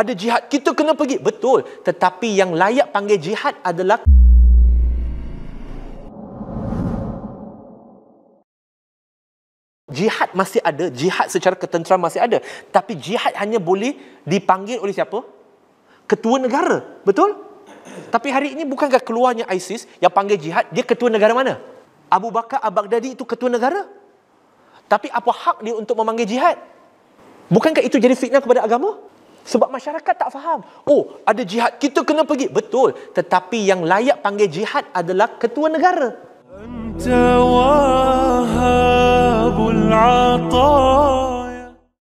ada jihad, kita kena pergi. Betul. Tetapi yang layak panggil jihad adalah Jihad masih ada, jihad secara ketentera masih ada. Tapi jihad hanya boleh dipanggil oleh siapa? Ketua negara. Betul? Tapi hari ini bukankah keluarnya ISIS yang panggil jihad, dia ketua negara mana? Abu Bakar al-Baghdadi itu ketua negara. Tapi apa hak dia untuk memanggil jihad? Bukankah itu jadi fitnah kepada agama? Sebab masyarakat tak faham. Oh, ada jihad. Kita kena pergi. Betul. Tetapi yang layak panggil jihad adalah ketua negara. Anta wahabul atas.